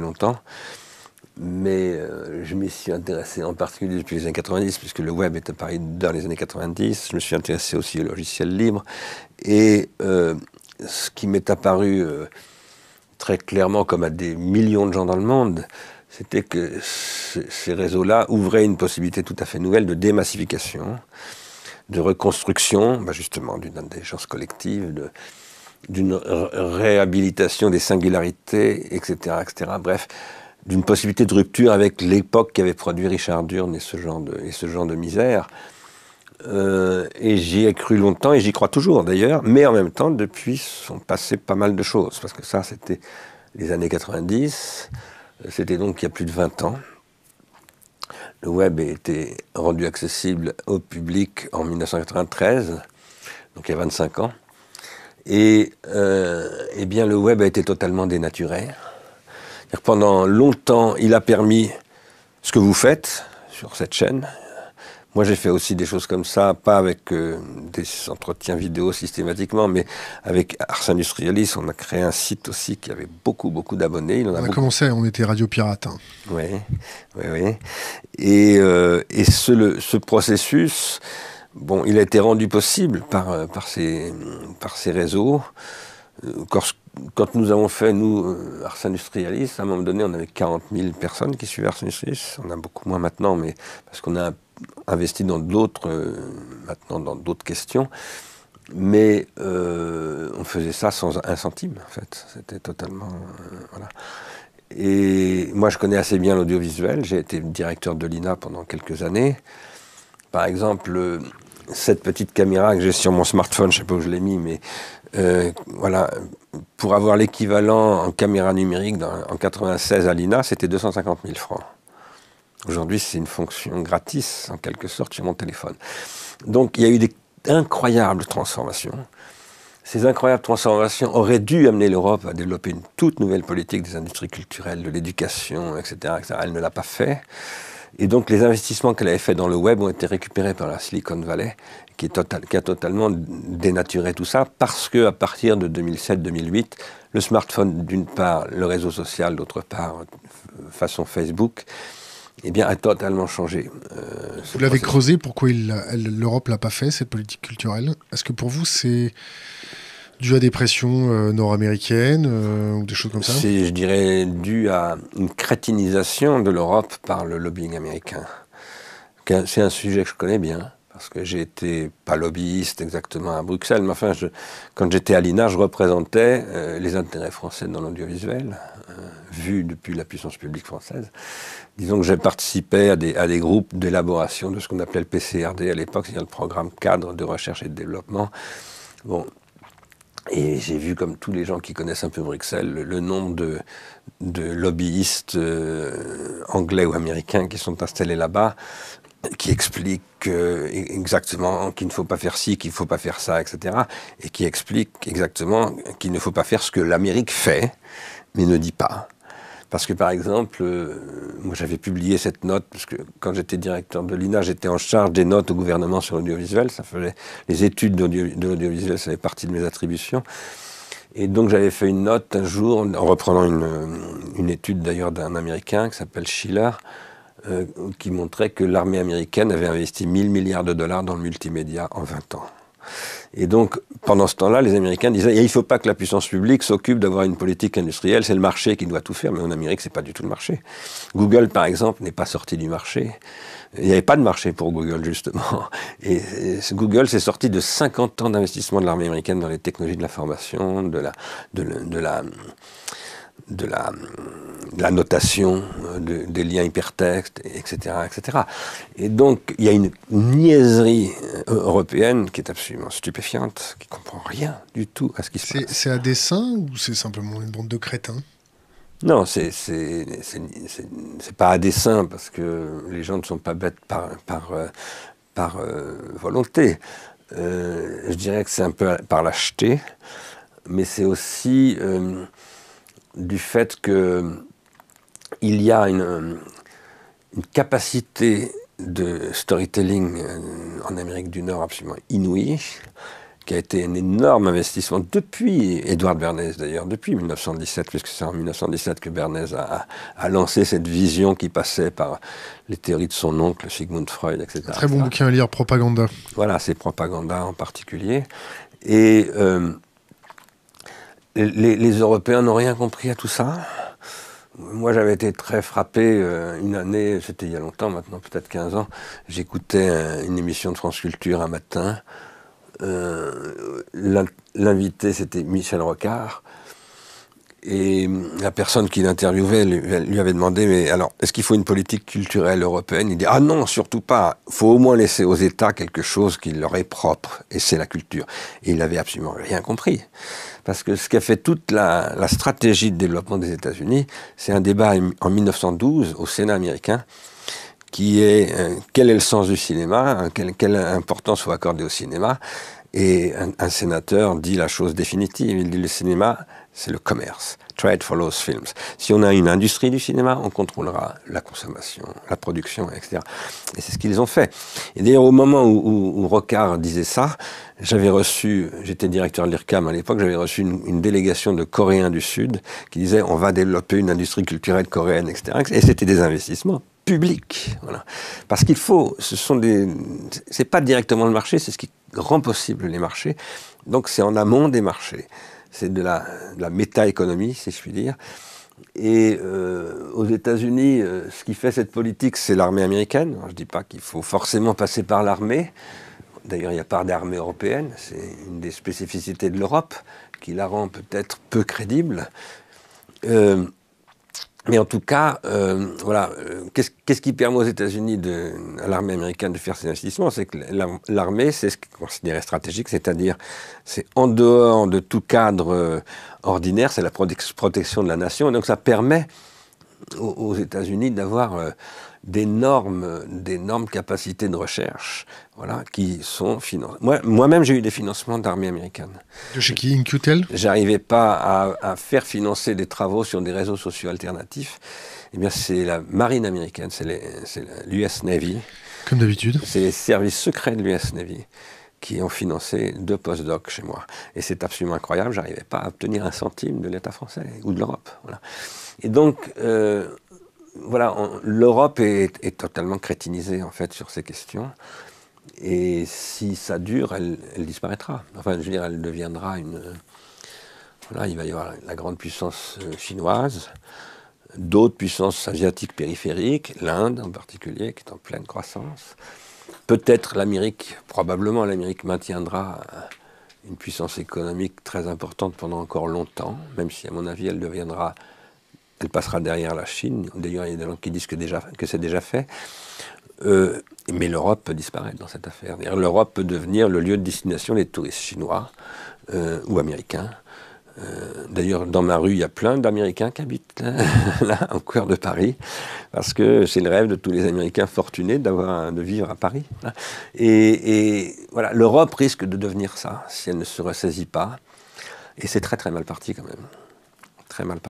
longtemps. Mais euh, je m'y suis intéressé en particulier depuis les années 90, puisque le web est apparu dans les années 90. Je me suis intéressé aussi au logiciel libre. Et euh, ce qui m'est apparu euh, très clairement, comme à des millions de gens dans le monde, c'était que ces réseaux-là ouvraient une possibilité tout à fait nouvelle de démassification, de reconstruction, bah, justement, d'une intelligence collective, de, d'une réhabilitation des singularités, etc., etc. Bref, d'une possibilité de rupture avec l'époque avait produit Richard Durne et ce genre de, misère. Euh, et j'y ai cru longtemps, et j'y crois toujours d'ailleurs, mais en même temps, depuis, sont passées pas mal de choses, parce que ça, c'était les années 90, c'était donc il y a plus de 20 ans. Le web a été rendu accessible au public en 1993, donc il y a 25 ans. Et euh, eh bien, le web a été totalement dénaturé. Pendant longtemps, il a permis ce que vous faites sur cette chaîne. Moi, j'ai fait aussi des choses comme ça, pas avec euh, des entretiens vidéo systématiquement, mais avec Ars Industrialis, on a créé un site aussi qui avait beaucoup, beaucoup d'abonnés. On a, commencé, on était Radio Pirate. Hein. Oui, oui, oui. Et, euh, ce, processus Bon, il a été rendu possible par, euh, ces, réseaux. Euh, quand nous avons fait, nous, euh, Ars Industrialis, à un moment donné, on avait 40 000 personnes qui suivaient Ars Industrialis. On a beaucoup moins maintenant, mais parce qu'on a investi dans d'autres, maintenant, dans d'autres questions. Mais on faisait ça sans un centime, en fait. C'était totalement. Et moi, je connais assez bien l'audiovisuel. J'ai été directeur de l'INA pendant quelques années. Par exemple, cette petite caméra que j'ai sur mon smartphone, je ne sais pas où je l'ai mis, mais euh, voilà, pour avoir l'équivalent en caméra numérique en 96 à l'INA, c'était 250 000 francs. Aujourd'hui, c'est une fonction gratis, en quelque sorte, sur mon téléphone. Donc, il y a eu des incroyables transformations. Ces incroyables transformations auraient dû amener l'Europe à développer une toute nouvelle politique des industries culturelles, de l'éducation, etc., etc., Elle ne l'a pas fait. Et donc les investissements qu'elle avait fait dans le web ont été récupérés par la Silicon Valley, qui, a totalement dénaturé tout ça, parce que à partir de 2007-2008, le smartphone d'une part, le réseau social d'autre part, euh, façon Facebook, eh bien, a totalement changé. Euh, vous l'avez creusé, pourquoi l'Europe ne l'a pas fait, cette politique culturelle Est-ce que pour vous, c'est dû à des pressions euh, nord-américaines euh, ou des choses comme ça C'est, je dirais, dû à une crétinisation de l'Europe par le lobbying américain. C'est un sujet que je connais bien, parce que j'ai été, pas lobbyiste exactement à Bruxelles, mais enfin, quand j'étais à l'INA, je représentais euh, les intérêts français dans l'audiovisuel, vu depuis la puissance publique française. Disons que j'ai participé à des, à des groupes d'élaboration de ce qu'on appelait le PCRD à l'époque, c'est-à-dire le programme cadre de recherche et de développement. Bon, et j'ai vu, comme tous les gens qui connaissent un peu Bruxelles, le, nombre de, lobbyistes euh, anglais ou américains qui sont installés là-bas, qui expliquent euh, exactement qu'il ne faut pas faire ci, qu'il ne faut pas faire ça, etc. Et qui expliquent exactement qu'il ne faut pas faire ce que l'Amérique fait, mais ne dit pas. Parce que par exemple, euh, moi j'avais publié cette note, parce que quand j'étais directeur de l'INA, j'étais en charge des notes au gouvernement sur l'audiovisuel, ça faisait les études de l'audiovisuel, ça faisait partie de mes attributions. Et donc j'avais fait une note un jour, en reprenant une, étude d'ailleurs d'un Américain qui s'appelle Schiller, euh, qui montrait que l'armée américaine avait investi 1000 milliards de dollars dans le multimédia en 20 ans. Et donc, pendant ce temps-là, les Américains disaient eh, il ne faut pas que la puissance publique s'occupe d'avoir une politique industrielle, c'est le marché qui doit tout faire. Mais en Amérique, ce n'est pas du tout le marché. Google, par exemple, n'est pas sorti du marché. Il n'y avait pas de marché pour Google, justement. Et, Google s'est sorti de 50 ans d'investissement de l'armée américaine dans les technologies de l'information, de la, de la, de la la notation euh, des liens hypertextes, etc., etc. Et donc, il y a une niaiserie euh, européenne qui est absolument stupéfiante, qui comprend rien du tout à ce qui se passe. C'est à dessein ou c'est simplement une bande de crétins non, c'est pas à dessein parce que les gens ne sont pas bêtes par, par, euh, par volonté. je dirais que c'est un peu par lâcheté, mais c'est aussi du fait que il y a une, euh, capacité de storytelling euh, en Amérique du Nord absolument inouïe, qui a été un énorme investissement depuis Edouard Bernays d'ailleurs, depuis 1917, puisque c'est en 1917 que Bernays a, lancé cette vision qui passait par les théories de son oncle Sigmund Freud, etc. très bon bouquin à lire, Propaganda. Voilà, c'est Propaganda en particulier. Et euh, les Européens n'ont rien compris à tout ça. Moi, j'avais été très frappé euh, une année, c'était il y a longtemps maintenant, peut-être 15 ans. J'écoutais euh, une émission de France Culture un matin. Euh, l'invité, c'était Michel Rocard. Et hum, la personne qui l'interviewait lui avait demandé, mais alors, est-ce qu'il faut une politique culturelle européenne Il dit, ah non, surtout pas. faut au moins laisser aux États quelque chose qui leur est propre, et c'est la culture. Et il n'avait absolument rien compris. Parce que ce qu'a fait toute la, stratégie de développement des États-Unis, c'est un débat en 1912 au Sénat américain, qui est euh, quel est le sens du cinéma, quelle, quelle importance faut accorder au cinéma. Et un, sénateur dit la chose définitive. Il dit le cinéma, c'est le commerce. Trade follows films. Si on a une industrie du cinéma, on contrôlera la consommation, la production, etc. Et c'est ce qu'ils ont fait. Et d'ailleurs, au moment où, où, Rocard disait ça, j'avais reçu, j'étais directeur de l'IRCAM à l'époque, j'avais reçu une, une, délégation de Coréens du Sud qui disait on va développer une industrie culturelle coréenne, etc. Et c'était des investissements publics. Voilà. Parce qu'il faut, ce sont des, c'est pas directement le marché, c'est ce qui grand possible les marchés. Donc c'est en amont des marchés. C'est de la, méta-économie, si je puis dire. Et euh, aux États-Unis, euh, ce qui fait cette politique, c'est l'armée américaine. je ne dis pas qu'il faut forcément passer par l'armée. D'ailleurs, il n'y a pas d'armée européenne. C'est une des spécificités de l'Europe qui la rend peut-être peu crédible. Euh, mais en tout cas, euh, voilà, euh, qu'est-ce qui permet aux États-Unis, à l'armée américaine, de faire ces investissements C'est que l'armée, c'est ce qu'on considère stratégique, c'est-à-dire, c'est en dehors de tout cadre euh, ordinaire, c'est la protection de la nation, et donc ça permet aux, États-Unis d'avoir euh, d'énormes, d'énormes capacités de recherche, voilà, qui sont financées. Moi, même j'ai eu des financements d'armée américaine. De chez qui InQtel J'arrivais pas à, faire financer des travaux sur des réseaux sociaux alternatifs. Eh bien, c'est la marine américaine, c'est l'US Navy. Comme d'habitude. C'est les services secrets de l'US Navy qui ont financé deux post-docs chez moi. Et c'est absolument incroyable, j'arrivais pas à obtenir un centime de l'État français ou de l'Europe. Et donc, euh, voilà, l'Europe est, totalement crétinisée en fait sur ces questions. Et si ça dure, elle, disparaîtra. Enfin, je veux dire, elle deviendra une. voilà, il va y avoir la grande puissance euh, chinoise, d'autres puissances asiatiques périphériques, l'Inde en particulier, qui est en pleine croissance. Peut-être l'Amérique, probablement l'Amérique maintiendra euh, une puissance économique très importante pendant encore longtemps, même si à mon avis elle deviendra, elle passera derrière la Chine. D'ailleurs, il y a des gens qui disent que, c'est déjà fait. Euh, mais l'Europe peut disparaître dans cette affaire. L'Europe peut devenir le lieu de destination des touristes chinois euh, ou américains. Euh, d'ailleurs, dans ma rue, il y a plein d'Américains qui habitent là, au cœur de Paris, parce que c'est le rêve de tous les Américains fortunés d'avoir de vivre à Paris. Et, et voilà, l'Europe risque de devenir ça si elle ne se ressaisit pas. Et c'est très très mal parti quand même. Très mal parti.